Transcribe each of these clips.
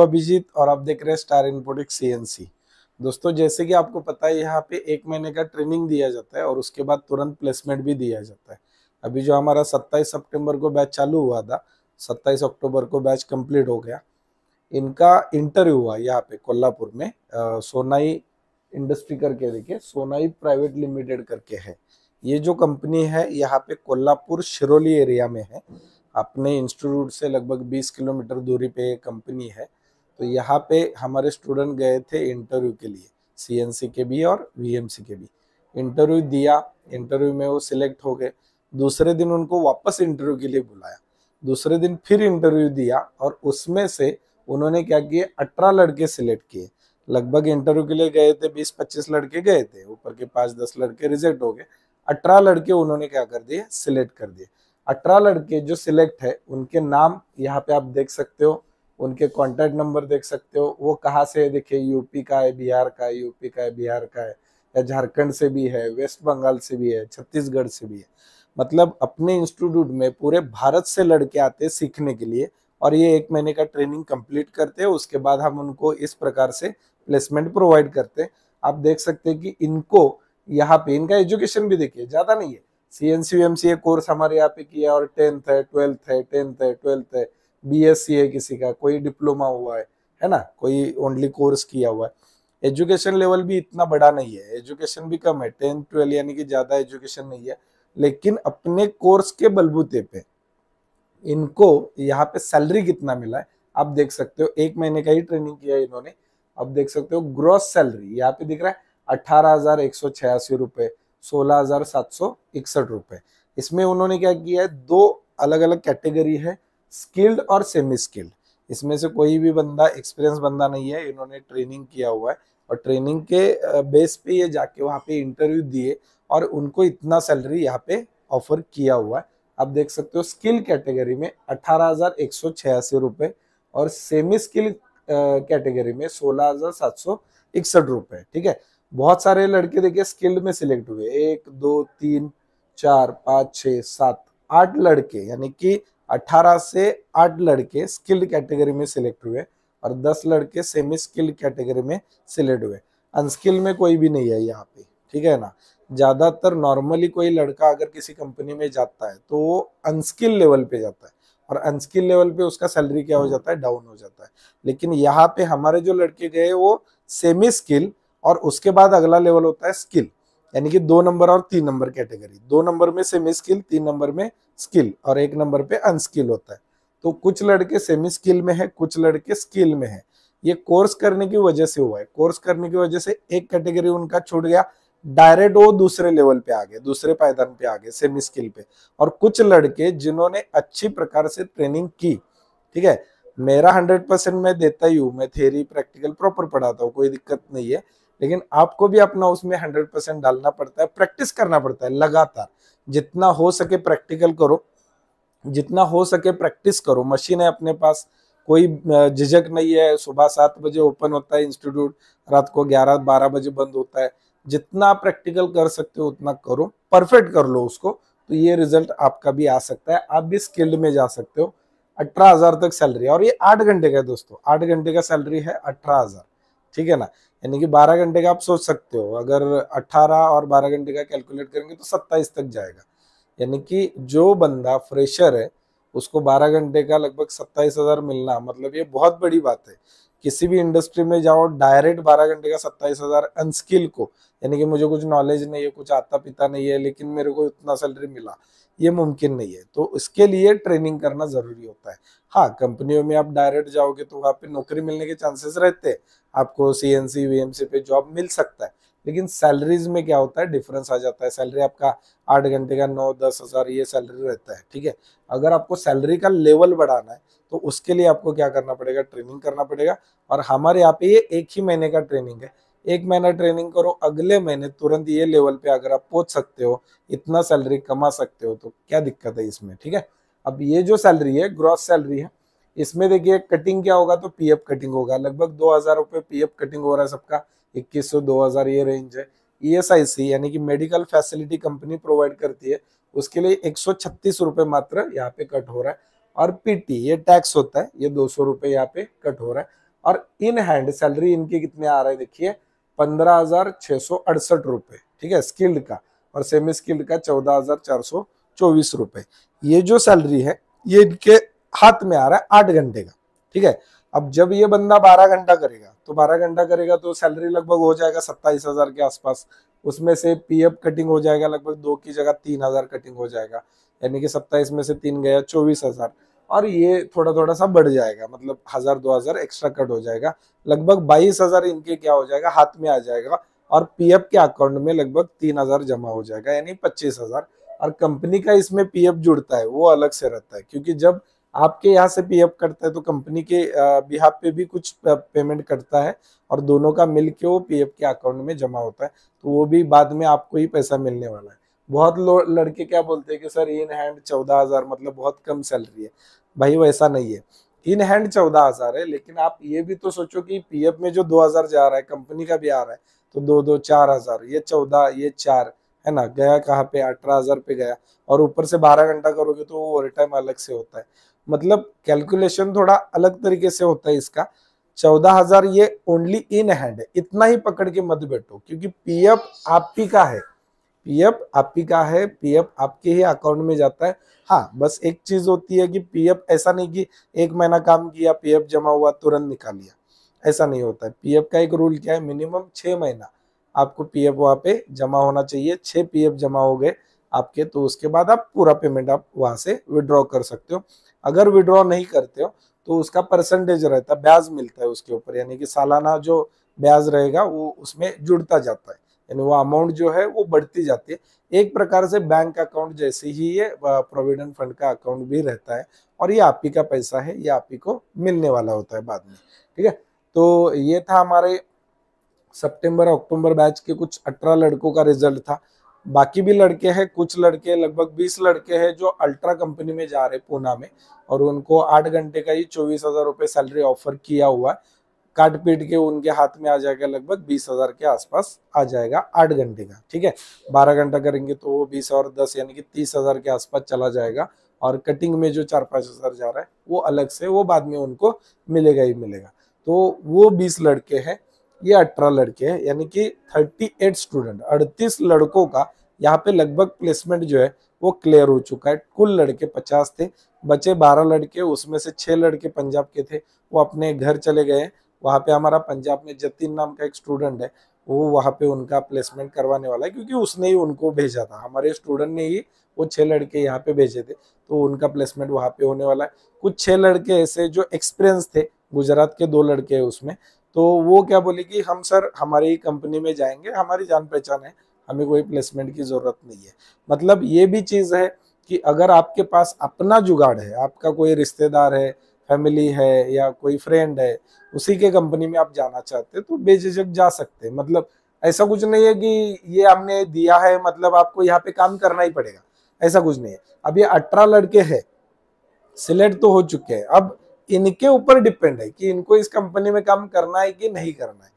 अभिजीत और आप देख रहे हैं स्टार इनपोटिक सीएनसी दोस्तों जैसे कि आपको पता है यहाँ पे एक महीने का ट्रेनिंग दिया जाता है और उसके बाद तुरंत प्लेसमेंट भी दिया जाता है अभी जो हमारा 27 सितंबर को बैच चालू हुआ था 27 अक्टूबर को बैच कंप्लीट हो गया इनका इंटरव्यू हुआ यहाँ पे कोल्हापुर में आ, सोनाई इंडस्ट्री करके देखिए सोनाई प्राइवेट लिमिटेड करके है ये जो कंपनी है यहाँ पे कोल्हापुर शिरोली एरिया में है अपने इंस्टीट्यूट से लगभग 20 किलोमीटर दूरी पे कंपनी है तो यहाँ पे हमारे स्टूडेंट गए थे इंटरव्यू के लिए सीएनसी के भी और वीएमसी के भी इंटरव्यू दिया इंटरव्यू में वो सिलेक्ट हो गए दूसरे दिन उनको वापस इंटरव्यू के लिए बुलाया दूसरे दिन फिर इंटरव्यू दिया और उसमें से उन्होंने क्या किए अठारह लड़के सिलेक्ट किए लगभग इंटरव्यू के लिए गए थे बीस पच्चीस लड़के गए थे ऊपर के पाँच दस लड़के रिजेक्ट हो गए अठारह लड़के उन्होंने क्या कर दिए सिलेक्ट कर दिए अठारह लड़के जो सिलेक्ट है उनके नाम यहाँ पे आप देख सकते हो उनके कॉन्टैक्ट नंबर देख सकते हो वो कहाँ से है देखिए यूपी का है बिहार का है यूपी का है बिहार का है या झारखंड से भी है वेस्ट बंगाल से भी है छत्तीसगढ़ से भी है मतलब अपने इंस्टीट्यूट में पूरे भारत से लड़के आते हैं सीखने के लिए और ये एक महीने का ट्रेनिंग कंप्लीट करते हैं उसके बाद हम उनको इस प्रकार से प्लेसमेंट प्रोवाइड करते हैं आप देख सकते हैं कि इनको यहाँ पे इनका एजुकेशन भी देखिए ज़्यादा नहीं है C N C M C A course हमारे यहाँ पे किया और टेंथ है ट्वेल्थ है टेंथ है ट्वेल्थ है बीएससी है किसी का कोई डिप्लोमा हुआ है है ना कोई ओनली कोर्स किया हुआ है एजुकेशन लेवल भी इतना बड़ा नहीं है एजुकेशन भी कम है टेंथ ट्वेल्थ यानी कि ज़्यादा एजुकेशन नहीं है लेकिन अपने कोर्स के बलबूते पे इनको यहाँ पे सैलरी कितना मिला है आप देख सकते हो एक महीने का ही ट्रेनिंग किया है इन्होंने आप देख सकते हो ग्रॉस सैलरी यहाँ पे दिख रहा है अठारह हजार एक सौ छियासी रुपये सोलह हजार सात सौ इकसठ इसमें उन्होंने क्या किया है दो अलग अलग कैटेगरी है स्किल्ड और सेमी स्किल्ड इसमें से कोई भी बंदा एक्सपीरियंस बंदा नहीं है इन्होंने ट्रेनिंग किया हुआ है और ट्रेनिंग के बेस पे ये जाके वहाँ पे इंटरव्यू दिए और उनको इतना सैलरी यहाँ पे ऑफर किया हुआ है आप देख सकते हो स्किल कैटेगरी में अठारह हज़ार एक सौ छियासी रुपये और सेमी स्किल कैटेगरी में सोलह हज़ार सात सौ इकसठ रुपये ठीक है बहुत सारे लड़के देखिए स्किल्ड में सिलेक्ट हुए एक दो तीन चार पाँच छः सात आठ लड़के यानी कि 18 से 8 लड़के स्किल्ड कैटेगरी में सिलेक्ट हुए और 10 लड़के सेमी स्किल्ड कैटेगरी में सिलेक्ट हुए अनस्किल में कोई भी नहीं है यहाँ पे ठीक है ना ज़्यादातर नॉर्मली कोई लड़का अगर किसी कंपनी में जाता है तो वो अनस्किल लेवल पे जाता है और अनस्किल लेवल पे उसका सैलरी क्या हो जाता है डाउन हो जाता है लेकिन यहाँ पे हमारे जो लड़के गए वो सेमी स्किल और उसके बाद अगला लेवल होता है स्किल यानी कि दो नंबर और तीन नंबर कैटेगरी दो नंबर में सेमी स्किल तीन नंबर में स्किल और एक नंबर पे अनस्किल होता है तो कुछ लड़के सेमी स्किल में है कुछ लड़के स्किल में है ये कोर्स करने की वजह से हुआ है कोर्स करने की वजह से एक कैटेगरी उनका छूट गया डायरेक्ट वो दूसरे लेवल पे आ गए दूसरे पायदान पे आ गए सेमी स्किल पे और कुछ लड़के जिन्होंने अच्छी प्रकार से ट्रेनिंग की ठीक है मेरा हंड्रेड परसेंट मैं देता ही हूँ मैं थेरी प्रैक्टिकल प्रॉपर पढ़ाता हूँ कोई दिक्कत नहीं है लेकिन आपको भी अपना उसमें हंड्रेड परसेंट डालना पड़ता है प्रैक्टिस करना पड़ता है लगातार जितना हो सके प्रैक्टिकल करो जितना हो सके प्रैक्टिस करो मशीन है अपने पास कोई झिझक नहीं है सुबह सात बजे ओपन होता है इंस्टीट्यूट रात को ग्यारह बारह बजे बंद होता है जितना आप प्रैक्टिकल कर सकते हो उतना करो परफेक्ट कर लो उसको तो ये रिजल्ट आपका भी आ सकता है आप भी स्किल्ड में जा सकते हो अठारह हजार तक सैलरी है और ये आठ घंटे का है दोस्तों आठ घंटे का सैलरी है अठारह हजार ठीक है ना यानी कि 12 घंटे का आप सोच सकते हो अगर 18 और 12 घंटे का कैलकुलेट करेंगे तो 27 तक जाएगा यानी कि जो बंदा फ्रेशर है उसको 12 घंटे का लगभग सत्ताईस हज़ार मिलना मतलब ये बहुत बड़ी बात है किसी भी इंडस्ट्री में जाओ डायरेक्ट 12 घंटे का सत्ताईस हज़ार अनस्किल को यानी कि मुझे कुछ नॉलेज नहीं है कुछ आता पिता नहीं है लेकिन मेरे को इतना सैलरी मिला ये मुमकिन नहीं है तो इसके लिए ट्रेनिंग करना ज़रूरी होता है हाँ कंपनियों में आप डायरेक्ट जाओगे तो वहाँ पे नौकरी मिलने के चांसेस रहते हैं आपको C N C V M C पे जॉब मिल सकता है लेकिन सैलरीज में क्या होता है डिफरेंस आ जाता है सैलरी आपका आठ घंटे का नौ दस हज़ार ये सैलरी रहता है ठीक है अगर आपको सैलरी का लेवल बढ़ाना है तो उसके लिए आपको क्या करना पड़ेगा ट्रेनिंग करना पड़ेगा और हमारे यहाँ पे ये एक ही महीने का ट्रेनिंग है एक महीना ट्रेनिंग करो अगले महीने तुरंत ये लेवल पे अगर आप पहुंच सकते हो इतना सैलरी कमा सकते हो तो क्या दिक्कत है इसमें ठीक है अब ये जो सैलरी है ग्रॉस सैलरी है इसमें देखिए कटिंग क्या होगा तो पीएफ कटिंग होगा लगभग दो हजार रुपये पी कटिंग हो रहा है सबका इक्कीस सौ दो हजार ये रेंज है ई एस आई सी यानी कि मेडिकल फैसिलिटी कंपनी प्रोवाइड करती है उसके लिए एक सौ छत्तीस रुपये मात्र यहाँ पे कट हो रहा है और पीटी ये टैक्स होता है ये दो सौ रुपये यहाँ पे कट हो रहा है और इन हैंड सैलरी इनकी कितने आ रहा है देखिए पंद्रह हजार छः सौ अड़सठ रुपये ठीक है स्किल्ड का और सेमी स्किल्ड का चौदह हजार चार सौ चौबीस रुपये ये जो सैलरी है ये इनके हाथ में आ रहा है आठ घंटे का ठीक है अब जब ये बंदा बारह घंटा करेगा तो बारह घंटा करेगा तो सैलरी लगभग हो जाएगा सत्ताईस हजार के आसपास उसमें से पीएफ कटिंग हो जाएगा लगभग दो की जगह तीन हजार कटिंग हो जाएगा यानी कि सत्ताईस में से तीन गया चौबीस हजार और ये थोड़ा थोड़ा सा बढ़ जाएगा मतलब हजार दो हजार एक्स्ट्रा कट हो जाएगा लगभग बाईस हजार इनके क्या हो जाएगा हाथ में आ जाएगा और पीएफ के अकाउंट में लगभग तीन हजार जमा हो जाएगा यानी पच्चीस हजार और कंपनी का इसमें पीएफ जुड़ता है वो अलग से रहता है क्योंकि जब आपके यहाँ से पी अप करता है तो कंपनी के बिहाफ पे भी कुछ पेमेंट करता है और दोनों का मिल के वो एफ के अकाउंट में जमा होता है तो वो भी बाद में आपको ही पैसा मिलने वाला है बहुत लड़के क्या बोलते हैं कि सर इन हैंड चौदह हज़ार मतलब बहुत कम सैलरी है भाई वैसा नहीं है इन हैंड चौदह हज़ार है लेकिन आप ये भी तो सोचो कि पीएफ में जो दो हज़ार जा रहा है कंपनी का भी आ रहा है तो दो दो चार हज़ार ये चौदह ये चार है ना गया कहाँ पे अठारह हजार पे गया और ऊपर से बारह घंटा करोगे तो वो ओवर टाइम अलग से होता है मतलब कैलकुलेशन थोड़ा अलग तरीके से होता है इसका चौदह हजार ये ओनली इन हैंड है इतना ही पकड़ के मत बैठो क्योंकि पीएफ आप ही का है पीएफ आप ही का है पीएफ आपके ही अकाउंट में जाता है हाँ बस एक चीज होती है कि पीएफ ऐसा नहीं कि एक महीना काम किया पीएफ जमा हुआ तुरंत निकाल लिया ऐसा नहीं होता है पीएफ का एक रूल क्या है मिनिमम छह महीना आपको पीएफ वहाँ पे जमा होना चाहिए छः पीएफ जमा हो गए आपके तो उसके बाद आप पूरा पेमेंट आप वहाँ से विड्रॉ कर सकते हो अगर विड्रॉ नहीं करते हो तो उसका परसेंटेज रहता है ब्याज मिलता है उसके ऊपर यानी कि सालाना जो ब्याज रहेगा वो उसमें जुड़ता जाता है यानी वो अमाउंट जो है वो बढ़ती जाती है एक प्रकार से बैंक अकाउंट जैसे ही ये प्रोविडेंट फंड का अकाउंट भी रहता है और ये आप ही का पैसा है ये आप ही को मिलने वाला होता है बाद में ठीक है तो ये था हमारे सितंबर अक्टूबर बैच के कुछ 18 लड़कों का रिजल्ट था बाकी भी लड़के हैं कुछ लड़के लगभग 20 लड़के हैं जो अल्ट्रा कंपनी में जा रहे पूना में और उनको आठ घंटे का ही चौबीस हजार रुपये सैलरी ऑफर किया हुआ है काट पीट के उनके हाथ में आ जाएगा लगभग बीस हजार के आसपास आ जाएगा आठ घंटे का ठीक है बारह घंटा करेंगे तो वो बीस और दस यानी कि तीस हजार के आसपास चला जाएगा और कटिंग में जो चार पाँच हज़ार जा रहा है वो अलग से वो बाद में उनको मिलेगा ही मिलेगा तो वो बीस लड़के हैं ये अठारह लड़के हैं यानी कि थर्टी एट स्टूडेंट अड़तीस लड़कों का यहाँ पे लगभग प्लेसमेंट जो है वो क्लियर हो चुका है कुल लड़के पचास थे बचे बारह लड़के उसमें से छह लड़के पंजाब के थे वो अपने घर चले गए वहाँ पे हमारा पंजाब में जतीन नाम का एक स्टूडेंट है वो वहाँ पे उनका प्लेसमेंट करवाने वाला है क्योंकि उसने ही उनको भेजा था हमारे स्टूडेंट ने ही वो छह लड़के यहाँ पे भेजे थे तो उनका प्लेसमेंट वहाँ पे होने वाला है कुछ छह लड़के ऐसे जो एक्सपीरियंस थे गुजरात के दो लड़के हैं उसमें तो वो क्या बोले कि हम सर हमारी कंपनी में जाएंगे हमारी जान पहचान है हमें कोई प्लेसमेंट की ज़रूरत नहीं है मतलब ये भी चीज़ है कि अगर आपके पास अपना जुगाड़ है आपका कोई रिश्तेदार है फैमिली है या कोई फ्रेंड है उसी के कंपनी में आप जाना चाहते हैं तो बेझिझक जा सकते हैं मतलब ऐसा कुछ नहीं है कि ये हमने दिया है मतलब आपको यहाँ पे काम करना ही पड़ेगा ऐसा कुछ नहीं है अब ये अठारह लड़के हैं सिलेक्ट तो हो चुके हैं अब इनके ऊपर डिपेंड है कि इनको इस कंपनी में काम करना है कि नहीं करना है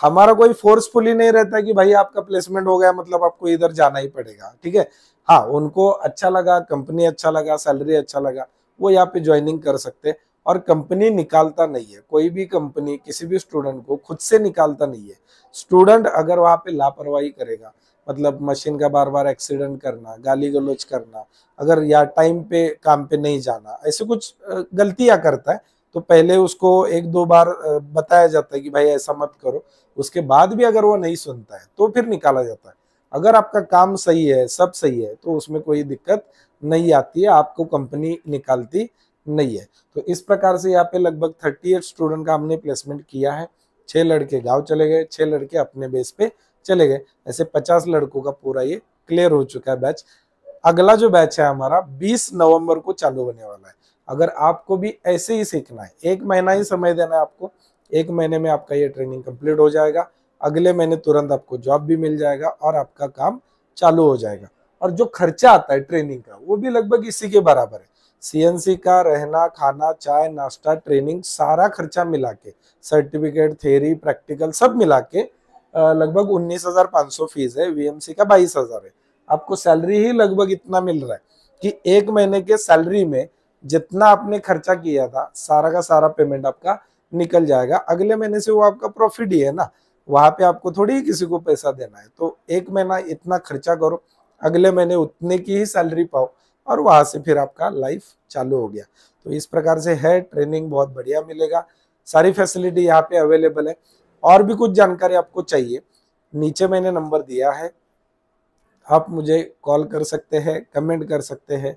हमारा कोई फोर्सफुली नहीं रहता कि भाई आपका प्लेसमेंट हो गया मतलब आपको इधर जाना ही पड़ेगा ठीक है हाँ उनको अच्छा लगा कंपनी अच्छा लगा सैलरी अच्छा लगा वो यहाँ पे ज्वाइनिंग कर सकते और कंपनी निकालता नहीं है कोई भी कंपनी किसी भी स्टूडेंट को खुद से निकालता नहीं है स्टूडेंट अगर वहां पे लापरवाही करेगा मतलब मशीन का बार बार एक्सीडेंट करना गाली गलोच करना अगर या टाइम पे काम पे नहीं जाना ऐसे कुछ गलतियाँ करता है तो पहले उसको एक दो बार बताया जाता है कि भाई ऐसा मत करो उसके बाद भी अगर वो नहीं सुनता है तो फिर निकाला जाता है अगर आपका काम सही है सब सही है तो उसमें कोई दिक्कत नहीं आती है आपको कंपनी निकालती नहीं है तो इस प्रकार से यहाँ पे लगभग थर्टी एट स्टूडेंट का हमने प्लेसमेंट किया है छह लड़के गांव चले गए छह लड़के अपने बेस पे चले गए ऐसे पचास लड़कों का पूरा ये क्लियर हो चुका है बैच अगला जो बैच है हमारा बीस नवम्बर को चालू होने वाला है अगर आपको भी ऐसे ही सीखना है एक महीना ही समय देना है आपको एक महीने में आपका ये ट्रेनिंग कंप्लीट हो जाएगा अगले महीने तुरंत आपको जॉब भी मिल जाएगा और आपका काम चालू हो जाएगा और जो खर्चा आता है ट्रेनिंग का वो भी लगभग इसी के बराबर है सीएनसी का रहना खाना चाय नाश्ता ट्रेनिंग सारा खर्चा मिला के सर्टिफिकेट थेरी प्रैक्टिकल सब मिला के लगभग उन्नीस हजार पांच सौ फीस है वीएमसी का बाईस हजार है आपको सैलरी ही लगभग इतना मिल रहा है कि एक महीने के सैलरी में जितना आपने खर्चा किया था सारा का सारा पेमेंट आपका निकल जाएगा अगले महीने से वो आपका प्रॉफिट ही है ना वहां पे आपको थोड़ी ही किसी को पैसा देना है तो एक महीना इतना खर्चा करो अगले महीने उतने की ही सैलरी पाओ और वहां से फिर आपका लाइफ चालू हो गया तो इस प्रकार से है ट्रेनिंग बहुत बढ़िया मिलेगा सारी फैसिलिटी यहाँ पे अवेलेबल है और भी कुछ जानकारी आपको चाहिए नीचे मैंने नंबर दिया है आप मुझे कॉल कर सकते हैं कमेंट कर सकते हैं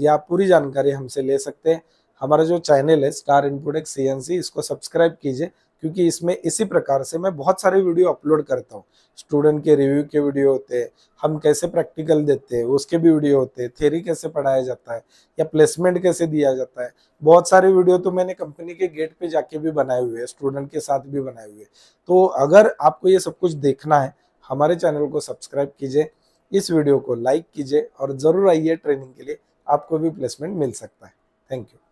या पूरी जानकारी हमसे ले सकते हैं हमारा जो चैनल है स्टार इनपुट सी इसको सब्सक्राइब कीजिए क्योंकि इसमें इसी प्रकार से मैं बहुत सारे वीडियो अपलोड करता हूँ स्टूडेंट के रिव्यू के वीडियो होते हैं हम कैसे प्रैक्टिकल देते हैं उसके भी वीडियो होते हैं थेरी कैसे पढ़ाया जाता है या प्लेसमेंट कैसे दिया जाता है बहुत सारे वीडियो तो मैंने कंपनी के गेट पे जाके भी बनाए हुए हैं स्टूडेंट के साथ भी बनाए हुए तो अगर आपको ये सब कुछ देखना है हमारे चैनल को सब्सक्राइब कीजिए इस वीडियो को लाइक कीजिए और ज़रूर आइए ट्रेनिंग के लिए आपको भी प्लेसमेंट मिल सकता है थैंक यू